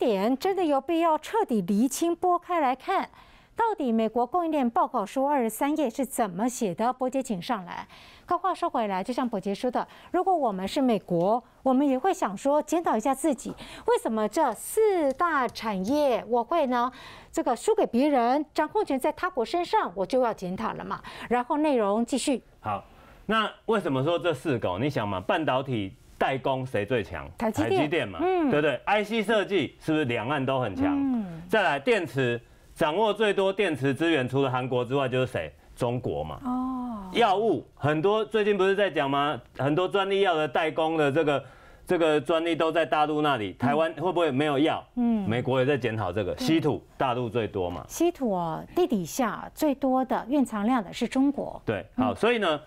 点真的有必要彻底厘清、拨开来看，到底美国供应链报告书二十三页是怎么写的？伯杰，请上来。可话说回来，就像伯杰说的，如果我们是美国，我们也会想说检讨一下自己，为什么这四大产业我会呢？这个输给别人，掌控权在他国身上，我就要检讨了嘛。然后内容继续。好，那为什么说这四个？你想嘛，半导体。代工谁最强？台积电嘛，嗯，对不对？IC 设计是不是两岸都很强？再来电池，掌握最多电池资源，除了韩国之外就是谁？中国嘛。哦。药物很多，最近不是在讲吗？很多专利药的代工的这个这个专利都在大陆那里，台湾会不会没有药？嗯。美国也在检讨这个。稀土大陆最多嘛？稀土哦，地底下最多的蕴藏量的是中国。对，好，所以呢？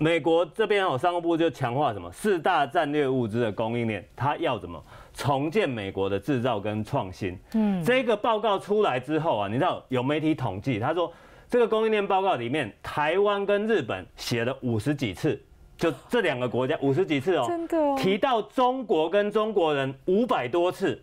美国这边哦，商务部就强化什么四大战略物资的供应链，他要怎么重建美国的制造跟创新？嗯，这个报告出来之后啊，你知道有媒体统计，他说这个供应链报告里面，台湾跟日本写了五十几次，就这两个国家 五十几次哦，真的哦，提到中国跟中国人五百多次，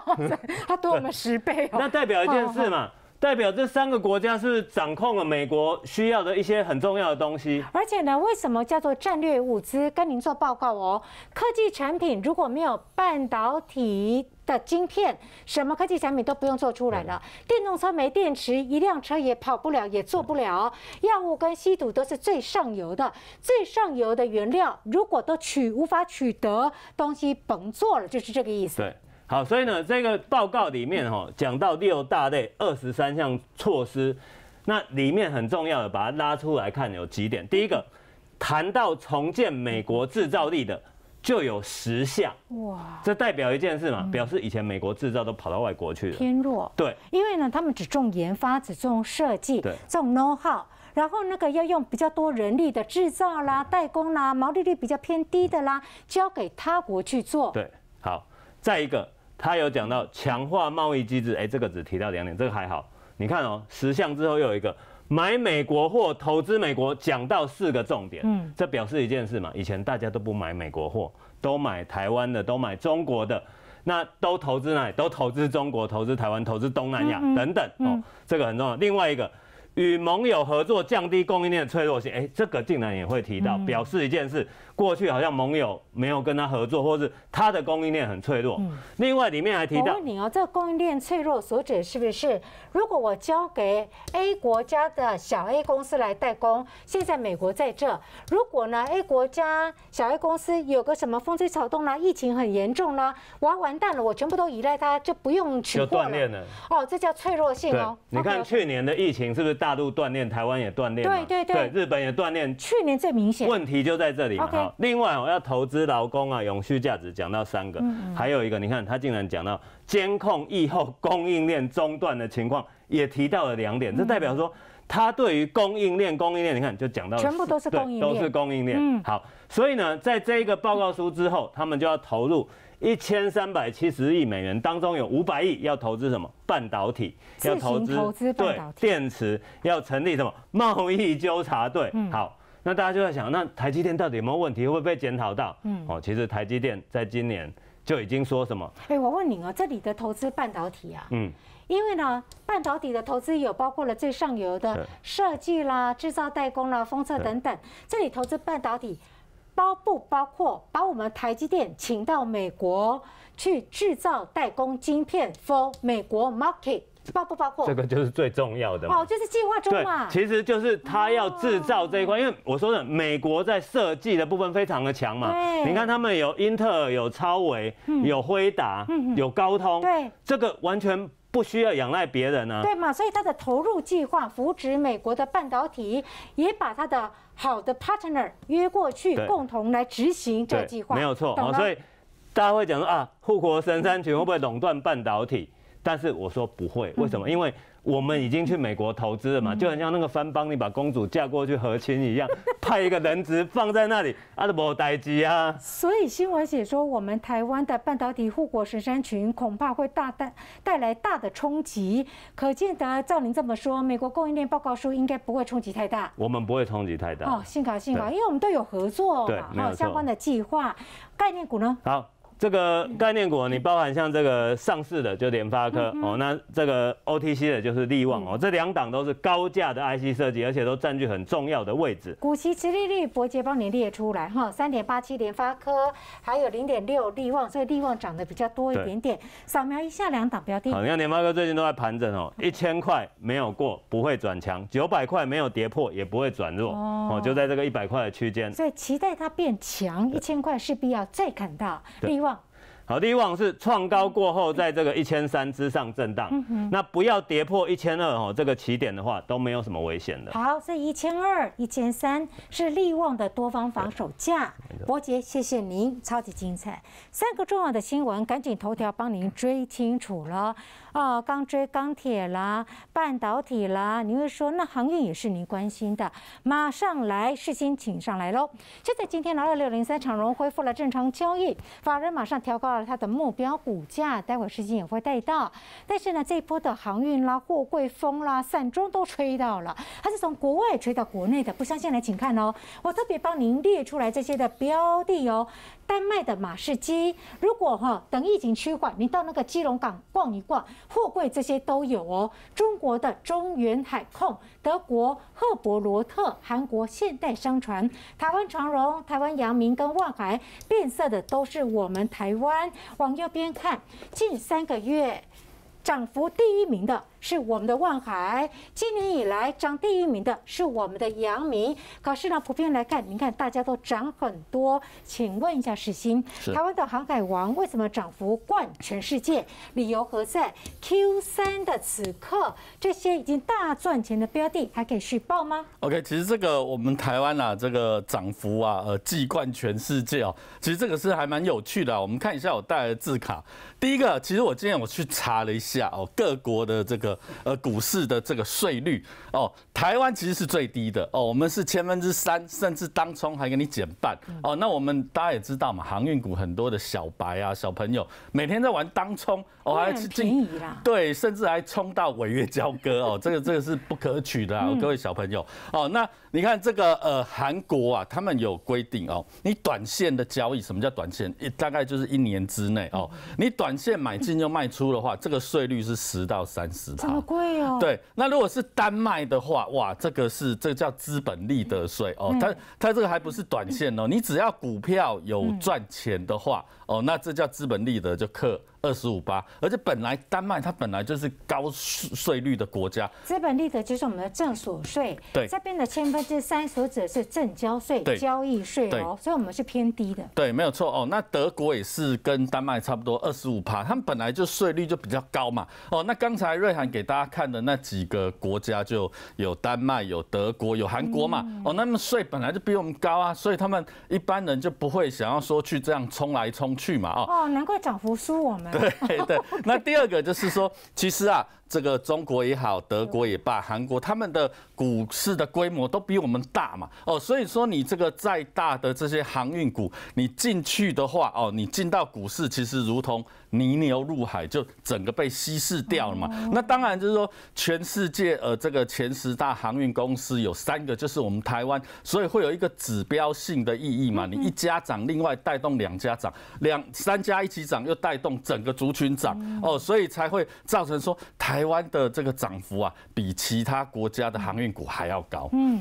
他多我们十倍哦，那代表一件事嘛。代表这三个国家是掌控了美国需要的一些很重要的东西，而且呢，为什么叫做战略物资？跟您做报告哦，科技产品如果没有半导体的晶片，什么科技产品都不用做出来了。电动车没电池，一辆车也跑不了，也做不了。药物跟稀土都是最上游的，最上游的原料如果都取无法取得，东西甭做了，就是这个意思。对。好，所以呢，这个报告里面哈讲到六大类二十三项措施，那里面很重要的，把它拉出来看有几点。第一个，谈到重建美国制造力的就有十项，哇，这代表一件事嘛，表示以前美国制造都跑到外国去了，偏弱，对，因为呢，他们只重研发，只重设计，重 know how，然后那个要用比较多人力的制造啦、代工啦、毛利率比较偏低的啦，交给他国去做，对，好，再一个。他有讲到强化贸易机制，哎，这个只提到两点，这个还好。你看哦，十项之后又有一个买美国货、投资美国，讲到四个重点，嗯，这表示一件事嘛。以前大家都不买美国货，都买台湾的，都买中国的，那都投资哪里？都投资中国、投资台湾、投资东南亚等等，哦，这个很重要。另外一个，与盟友合作降低供应链的脆弱性，哎，这个竟然也会提到，表示一件事。过去好像盟友没有跟他合作，或者是他的供应链很脆弱。另外里面还提到，我问你哦，这个供应链脆弱所指是不是如果我交给 A 国家的小 A 公司来代工，现在美国在这，如果呢 A 国家小 A 公司有个什么风吹草动啦，疫情很严重啦，我要完蛋了，我全部都依赖他，就不用取货了。哦，这叫脆弱性哦。你看去年的疫情是不是大陆锻炼，台湾也锻炼？对对对，日本也锻炼。去年最明显。问题就在这里。另外，我要投资劳工啊，永续价值讲到三个，还有一个，你看他竟然讲到监控疫后供应链中断的情况，也提到了两点，这代表说他对于供应链，供应链你看就讲到全部都是供应链，都是供应链。好，所以呢，在这个报告书之后，他们就要投入一千三百七十亿美元，当中有五百亿要投资什么？半导体要投资，对，电池要成立什么？贸易纠察队。好。那大家就在想，那台积电到底有没有问题，会不会被检讨到？嗯，哦，其实台积电在今年就已经说什么？哎，我问你哦，这里的投资半导体啊，嗯，因为呢，半导体的投资有包括了最上游的设计啦、制造代工啦、封测等等。这里投资半导体包不包括把我们台积电请到美国去制造代工晶片 for 美国 market？包不包括？这个就是最重要的哦，就是计划中嘛。其实就是他要制造这一块，因为我说的美国在设计的部分非常的强嘛。对。你看他们有英特尔、有超微、有辉达、有高通。对。这个完全不需要仰赖别人啊。对嘛，所以他的投入计划扶植美国的半导体，也把他的好的 partner 约过去，共同来执行这个计划，没有错啊。所以大家会讲说啊，护国神山群会不会垄断半导体？但是我说不会，为什么？因为我们已经去美国投资了嘛，就很像那个藩邦，你把公主嫁过去和亲一样，派一个人质放在那里，阿都伯代机啊。所以新闻写说，我们台湾的半导体护国神山群恐怕会大带带来大的冲击。可见得，照您这么说，美国供应链报告书应该不会冲击太大。我们不会冲击太大。哦，幸好幸好，因为我们都有合作嘛，有相关的计划。概念股呢？好。这个概念股，你包含像这个上市的就联发科哦，那这个 OTC 的就是利旺哦，这两档都是高价的 IC 设计，而且都占据很重要的位置。股息殖利率，伯杰帮你列出来哈，三点八七联发科，还有零点六利旺，所以利旺涨得比较多一点点。扫描一下两档标的，好看联发科最近都在盘整哦，一千块没有过不会转强，九百块没有跌破也不会转弱哦，就在这个一百块的区间。所以期待它变强，一千块势必要再砍到利旺。好，利旺是创高过后，在这个一千三之上震荡，那不要跌破一千二哦，这个起点的话都没有什么危险的。好，是一千二、一千三是利旺的多方防守价。伯杰，谢谢您，超级精彩。三个重要的新闻，赶紧头条帮您追清楚了。啊，钢追钢铁啦，半导体啦，你会说那航运也是您关心的，马上来，世新请上来喽。就在今天呢，二六零三长荣恢复了正常交易，法人马上调高了他的目标股价，待会世新也会带到。但是呢，这一波的航运啦、货柜风啦、散装都吹到了，它是从国外吹到国内的，不相信来请看哦，我特别帮您列出来这些的标的哦。丹麦的马士基，如果哈等疫情趋缓，你到那个基隆港逛一逛，货柜这些都有哦。中国的中远海控、德国赫伯罗特、韩国现代商船、台湾长荣、台湾阳明跟万海，变色的都是我们台湾。往右边看，近三个月涨幅第一名的。是我们的万海，今年以来涨第一名的，是我们的阳明。可是呢，普遍来看，你看大家都涨很多。请问一下史新，台湾的航海王为什么涨幅冠全世界？理由何在？Q 三的此刻，这些已经大赚钱的标的还可以续报吗？OK，其实这个我们台湾啊，这个涨幅啊，呃，继冠全世界哦。其实这个是还蛮有趣的。我们看一下我带来的字卡。第一个，其实我今天我去查了一下哦，各国的这个。呃，股市的这个税率哦，台湾其实是最低的哦，我们是千分之三，甚至当冲还给你减半哦。那我们大家也知道嘛，航运股很多的小白啊、小朋友每天在玩当冲哦，还去进，对，甚至还冲到违约交割哦，这个这个是不可取的，啊，各位小朋友哦。那你看这个呃，韩国啊，他们有规定哦，你短线的交易，什么叫短线？大概就是一年之内哦，你短线买进又卖出的话，这个税率是十到三十。这么贵哦！对，那如果是单卖的话，哇，这个是这叫资本利得税哦。它它这个还不是短线哦，你只要股票有赚钱的话。哦，那这叫资本利得，就克二十五八，而且本来丹麦它本来就是高税率的国家，资本利得就是我们的正所税，对，这边的千分之三所指的是正交税、交易税哦，所以我们是偏低的。对，没有错哦。那德国也是跟丹麦差不多二十五趴，他们本来就税率就比较高嘛。哦，那刚才瑞涵给大家看的那几个国家就有丹麦、有德国、有韩国嘛。哦，那么税本来就比我们高啊，所以他们一般人就不会想要说去这样冲来冲。去嘛，哦，难怪涨幅输我们。对对，那第二个就是说，其实啊。这个中国也好，德国也罢，韩国他们的股市的规模都比我们大嘛，哦，所以说你这个再大的这些航运股，你进去的话，哦，你进到股市其实如同泥牛入海，就整个被稀释掉了嘛。那当然就是说，全世界呃这个前十大航运公司有三个就是我们台湾，所以会有一个指标性的意义嘛。你一家涨，另外带动两家涨，两三家一起涨，又带动整个族群涨，哦，所以才会造成说台。台湾的这个涨幅啊，比其他国家的航运股还要高。嗯。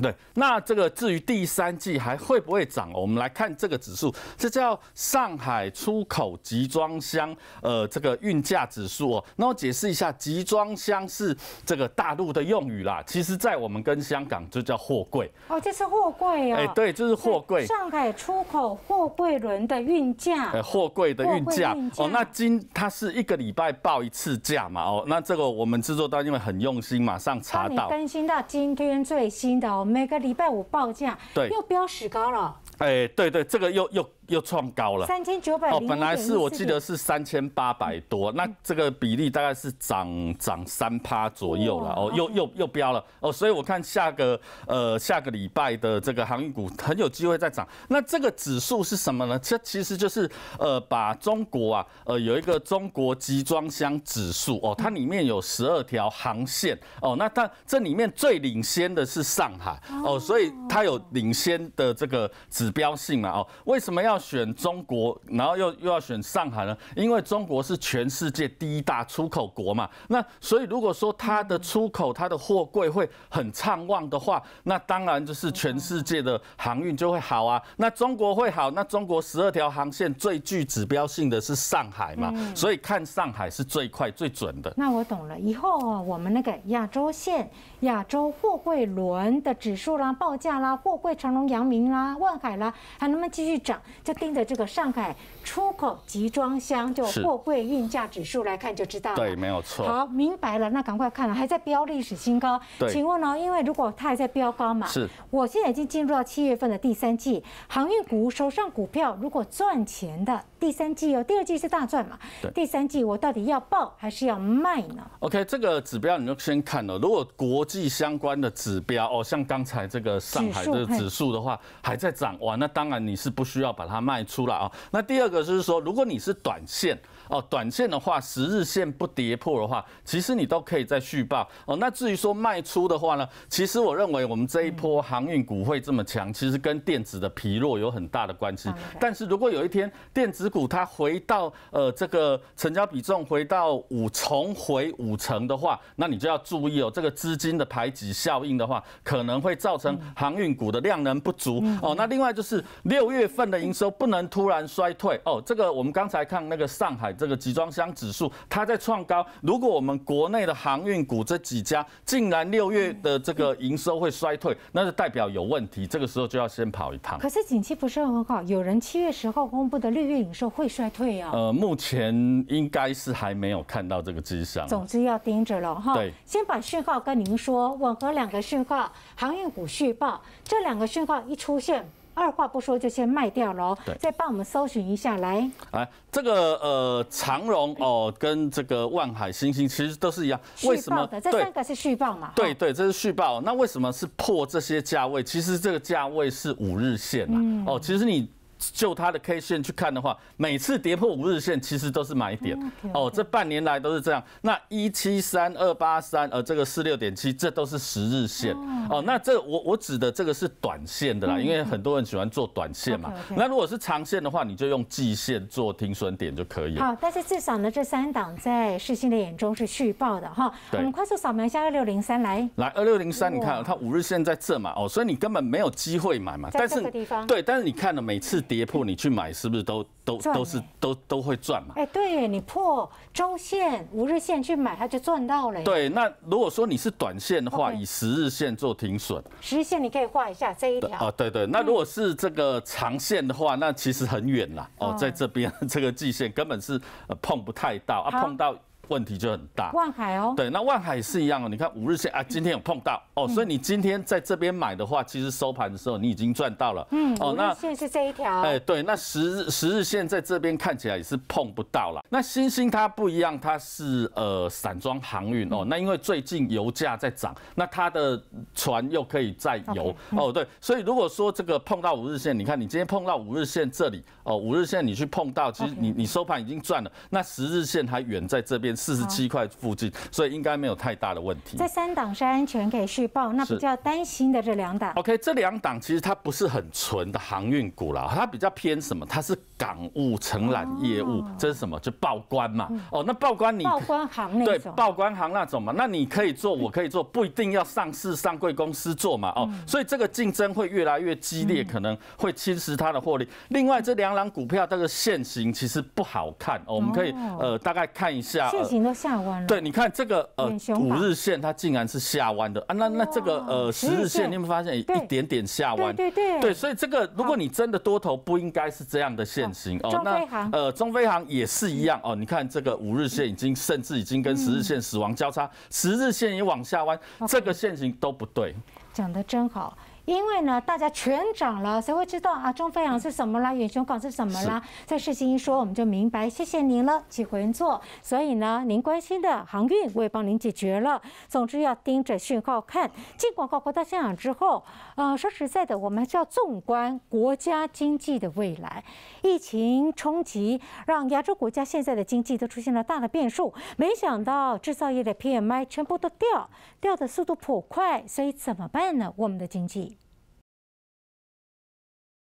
对，那这个至于第三季还会不会涨？我们来看这个指数，这叫上海出口集装箱呃，这个运价指数哦。那我解释一下，集装箱是这个大陆的用语啦，其实在我们跟香港就叫货柜。哦，这是货柜哦。哎，对，这是货柜。上海出口货柜轮的运价。呃，货柜的运价。哦，那今它是一个礼拜报一次价嘛？哦，那这个我们制作单位很用心，马上查到，更新到今天最新的哦。每个礼拜五报价，又标史高了。哎，对对，这个又又。又创高了，三千九百哦，本来是我记得是三千八百多，那这个比例大概是涨涨三趴左右了。哦，又又又飙了。哦，所以我看下个呃下个礼拜的这个航运股很有机会再涨。那这个指数是什么呢？这其实就是呃把中国啊呃有一个中国集装箱指数哦，它里面有十二条航线哦，那它这里面最领先的是上海哦，所以它有领先的这个指标性嘛哦？为什么要？选中国，然后又又要选上海呢？因为中国是全世界第一大出口国嘛，那所以如果说它的出口、它的货柜会很畅旺的话，那当然就是全世界的航运就会好啊。那中国会好，那中国十二条航线最具指标性的是上海嘛，所以看上海是最快最准的。那我懂了，以后啊，我们那个亚洲线、亚洲货柜轮的指数啦、报价啦、货柜长荣、阳明啦、万海啦，还能不能继续涨？就盯着这个上海出口集装箱就货柜运价指数来看就知道，对，没有错。好，明白了，那赶快看了，还在飙历史新高。对，请问呢？因为如果它还在飙高嘛，是。我现在已经进入到七月份的第三季，航运股手上股票如果赚钱的第三季哦，第二季是大赚嘛，对，第三季我到底要报还是要卖呢？OK，这个指标你就先看了。如果国际相关的指标哦，像刚才这个上海的指数的话还在涨哇，那当然你是不需要把它。它卖出了啊，那第二个就是说，如果你是短线。哦，短线的话，十日线不跌破的话，其实你都可以再续报哦。那至于说卖出的话呢，其实我认为我们这一波航运股会这么强，其实跟电子的疲弱有很大的关系。但是如果有一天电子股它回到呃这个成交比重回到五重回五成的话，那你就要注意哦，这个资金的排挤效应的话，可能会造成航运股的量能不足哦。那另外就是六月份的营收不能突然衰退哦。这个我们刚才看那个上海。这个集装箱指数它在创高，如果我们国内的航运股这几家竟然六月的这个营收会衰退，那就代表有问题，这个时候就要先跑一趟。可是景气不是很好，有人七月十号公布的六月营收会衰退呀？呃，目前应该是还没有看到这个迹象。总之要盯着了哈。对，先把讯号跟您说，吻合两个讯号，航运股续报，这两个讯号一出现。二话不说就先卖掉喽，对，再帮我们搜寻一下来。来，这个呃长荣哦，跟这个万海、星星其实都是一样。为什么？这三个是续报嘛？对对，这是续报。那为什么是破这些价位？其实这个价位是五日线嘛？哦，其实你。就它的 K 线去看的话，每次跌破五日线其实都是买点哦。这半年来都是这样。那一七三二八三，呃，这个四六点七，这都是十日线哦。那这我我指的这个是短线的啦，因为很多人喜欢做短线嘛。那如果是长线的话，你就用季线做停损点就可以了。好，但是至少呢，这三档在世新的眼中是续报的哈。我们快速扫描一下二六零三来。来二六零三，你看它五日线在这嘛？哦，所以你根本没有机会买嘛。但这个地方。对，但是你看了每次。跌破你去买是不是都都都是都都会赚嘛？哎，对你破周线、五日线去买，它就赚到了。对，那如果说你是短线的话，以十日线做停损，十日线你可以画一下这一条。哦，对对，那如果是这个长线的话，那其实很远了哦，在这边 这个季线根本是碰不太到啊，碰到。问题就很大。万海哦，对，那万海是一样哦。你看五日线啊，今天有碰到哦，所以你今天在这边买的话，其实收盘的时候你已经赚到了。嗯，哦，那线是这一条。哎，对，那十日十日线在这边看起来也是碰不到了。那星星它不一样，它是呃散装航运哦，那因为最近油价在涨，那它的船又可以再油哦，对，所以如果说这个碰到五日线，你看你今天碰到五日线这里哦，五日线你去碰到，其实你你收盘已经赚了。那十日线还远在这边。四十七块附近，所以应该没有太大的问题。在三档是安全可以续报，那比较担心的这两档。OK，这两档其实它不是很纯的航运股啦，它比较偏什么？它是港务承揽业务，这是什么？就报关嘛。哦，那报关你报关行对，报关行那种嘛。那你可以做，我可以做，不一定要上市上贵公司做嘛。哦，所以这个竞争会越来越激烈，可能会侵蚀它的获利。另外，这两档股票这个现形其实不好看，哦、我们可以呃大概看一下。线都下弯了。对，你看这个呃五日线，它竟然是下弯的啊！那那这个呃十日线，你有没有发现一点点下弯？对对对，所以这个如果你真的多头，不应该是这样的线型哦。那呃中飞航也是一样哦，你看这个五日线已经甚至已经跟十日线死亡交叉，十日线也往下弯，这个线型都不对。讲的真好。因为呢，大家全涨了，谁会知道啊？中飞航是什么啦？远雄港是什么啦？这事情一说，我们就明白。谢谢您了，请回座。所以呢，您关心的航运我也帮您解决了。总之要盯着讯号看。进广告国大现场之后，呃，说实在的，我们是要纵观国家经济的未来。疫情冲击让亚洲国家现在的经济都出现了大的变数。没想到制造业的 PMI 全部都掉，掉的速度颇快。所以怎么办呢？我们的经济？